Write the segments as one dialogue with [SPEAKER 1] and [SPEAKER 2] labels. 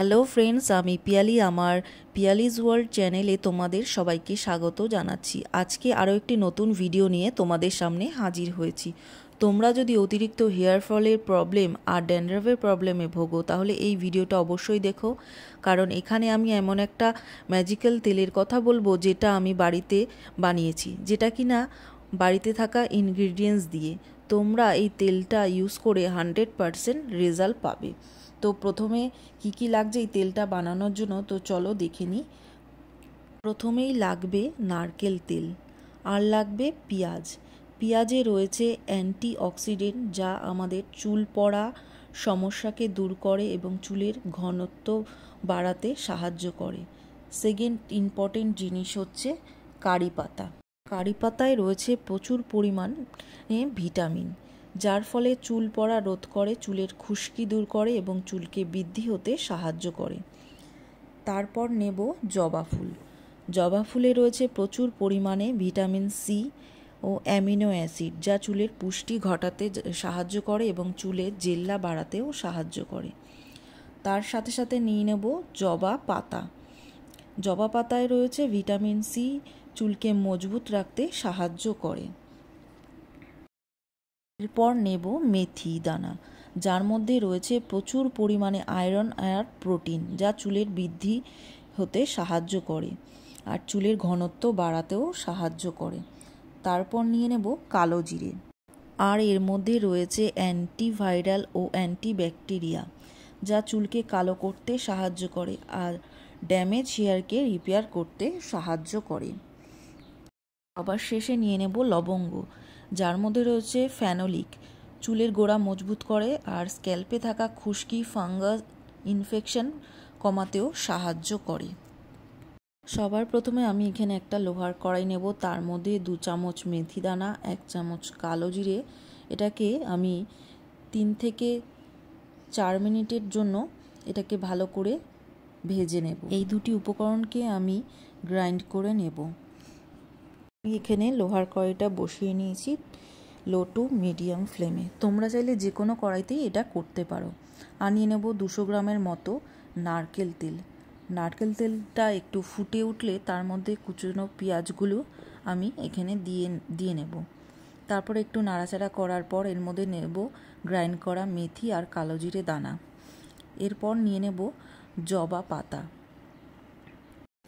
[SPEAKER 1] hello friends আমি পিয়ালি আমার পিয়ালিজ world চ্যানেলে তোমাদের সবাইকে স্বাগত জানাচ্ছি আজকে আরও একটি নতুন ভিডিও নিয়ে তোমাদের সামনে হাজির হয়েছি তোমরা যদি অতিরিক্ত হেয়ার ফলের প্রবলেম আর ড্যান্ড্রাফের প্রবলেমে ভোগো তাহলে এই ভিডিওটা অবশ্যই দেখো কারণ এখানে আমি এমন একটা ম্যাজিক্যাল তেলের কথা বলবো যেটা আমি বাড়িতে বানিয়েছি যেটা কি না বাড়িতে থাকা ইনগ্রিডিয়েন্টস দিয়ে তোমরা এই তেলটা ইউজ করে হান্ড্রেড পারসেন্ট রেজাল্ট পাবে তো প্রথমে কি কি লাগছে এই তেলটা বানানোর জন্য তো চলো দেখে নিই প্রথমেই লাগবে নারকেল তেল আর লাগবে পেঁয়াজ পেঁয়াজে রয়েছে অ্যান্টি অক্সিডেন্ট যা আমাদের চুল পড়া সমস্যাকে দূর করে এবং চুলের ঘনত্ব বাড়াতে সাহায্য করে সেকেন্ড ইম্পর্টেন্ট জিনিস হচ্ছে কারি পাতা কারি পাতায় রয়েছে প্রচুর পরিমাণ ভিটামিন যার ফলে চুল পড়া রোধ করে চুলের খুশকি দূর করে এবং চুলকে বৃদ্ধি হতে সাহায্য করে তারপর নেব জবা ফুল জবা ফুলে রয়েছে প্রচুর পরিমাণে ভিটামিন সি ও অ্যামিনো অ্যাসিড যা চুলের পুষ্টি ঘটাতে সাহায্য করে এবং চুলের জেল্লা বাড়াতেও সাহায্য করে তার সাথে সাথে নিয়ে নেব জবা পাতা জবা পাতায় রয়েছে ভিটামিন সি চুলকে মজবুত রাখতে সাহায্য করে এরপর নেব মেথি দানা যার মধ্যে রয়েছে প্রচুর পরিমাণে আয়রন আর প্রোটিন যা চুলের বৃদ্ধি হতে সাহায্য করে আর চুলের ঘনত্ব বাড়াতেও সাহায্য করে তারপর নিয়ে নেব কালো জিরে আর এর মধ্যে রয়েছে অ্যান্টিভাইরাল ও অ্যান্টিব্যাকটেরিয়া যা চুলকে কালো করতে সাহায্য করে আর ড্যামেজ হেয়ারকে রিপেয়ার করতে সাহায্য করে আবার শেষে নিয়ে নেব লবঙ্গ যার মধ্যে রয়েছে ফ্যানোলিক চুলের গোড়া মজবুত করে আর স্ক্যাল্পে থাকা খুশকি ফাঙ্গাস ইনফেকশন কমাতেও সাহায্য করে সবার প্রথমে আমি এখানে একটা লোহার কড়াই নেব তার মধ্যে দু চামচ মেথি দানা এক চামচ কালো জিরে এটাকে আমি তিন থেকে চার মিনিটের জন্য এটাকে ভালো করে ভেজে নেব এই দুটি উপকরণকে আমি গ্রাইন্ড করে নেব আমি এখানে লোহার কড়াইটা বসিয়ে নিয়েছি লো টু মিডিয়াম ফ্লেমে তোমরা চাইলে যে কোনো কড়াইতেই এটা করতে পারো আনিয়ে নেব দুশো গ্রামের মতো নারকেল তেল নারকেল তেলটা একটু ফুটে উঠলে তার মধ্যে কুচনো পেঁয়াজগুলো আমি এখানে দিয়ে দিয়ে নেব তারপর একটু নাড়াচাড়া করার পর এর মধ্যে নেব গ্রাইন্ড করা মেথি আর কালো জিরে দানা এরপর নিয়ে নেব জবা পাতা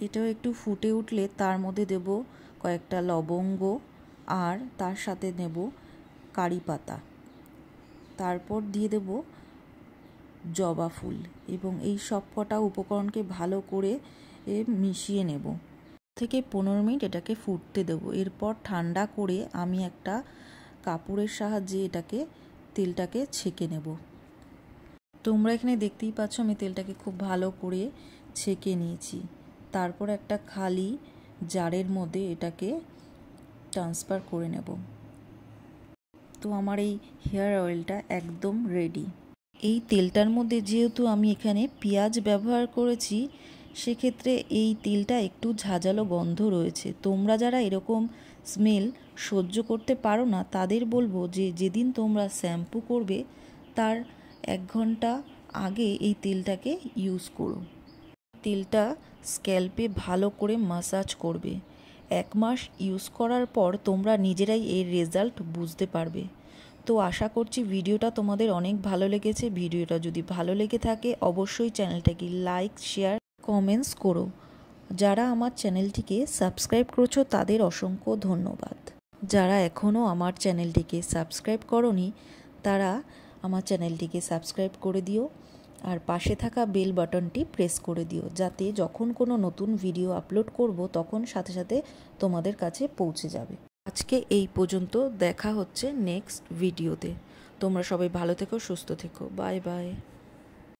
[SPEAKER 1] এটাও একটু ফুটে উঠলে তার মধ্যে দেব কয়েকটা লবঙ্গ আর তার সাথে নেব কারি পাতা তারপর দিয়ে দেব জবা ফুল এবং এই সব কটা উপকরণকে ভালো করে মিশিয়ে নেব থেকে পনেরো মিনিট এটাকে ফুটতে দেবো এরপর ঠান্ডা করে আমি একটা কাপড়ের সাহায্যে এটাকে তেলটাকে ছেঁকে নেব তোমরা এখানে দেখতেই পাচ্ছ আমি তেলটাকে খুব ভালো করে ছেঁকে নিয়েছি তারপর একটা খালি জারের মধ্যে এটাকে ট্রান্সফার করে নেব তো আমার এই হেয়ার অয়েলটা একদম রেডি এই তেলটার মধ্যে যেহেতু আমি এখানে পেঁয়াজ ব্যবহার করেছি সেক্ষেত্রে এই তেলটা একটু ঝাঁঝালো গন্ধ রয়েছে তোমরা যারা এরকম স্মেল সহ্য করতে পারো না তাদের বলবো যে যেদিন তোমরা শ্যাম্পু করবে তার এক ঘন্টা আগে এই তেলটাকে ইউজ করো তিলটা স্ক্যাল্পে ভালো করে মাসাজ করবে এক মাস ইউজ করার পর তোমরা নিজেরাই এর রেজাল্ট বুঝতে পারবে তো আশা করছি ভিডিওটা তোমাদের অনেক ভালো লেগেছে ভিডিওটা যদি ভালো লেগে থাকে অবশ্যই চ্যানেলটাকে লাইক শেয়ার কমেন্টস করো যারা আমার চ্যানেলটিকে সাবস্ক্রাইব করছো তাদের অসংখ্য ধন্যবাদ যারা এখনও আমার চ্যানেলটিকে সাবস্ক্রাইব করনি তারা আমার চ্যানেলটিকে সাবস্ক্রাইব করে দিও আর পাশে থাকা বেল বাটনটি প্রেস করে দিও যাতে যখন কোনো নতুন ভিডিও আপলোড করব তখন সাথে সাথে তোমাদের কাছে পৌঁছে যাবে আজকে এই পর্যন্ত দেখা হচ্ছে নেক্সট ভিডিওতে তোমরা সবাই ভালো থেকো সুস্থ থেকো বাই বাই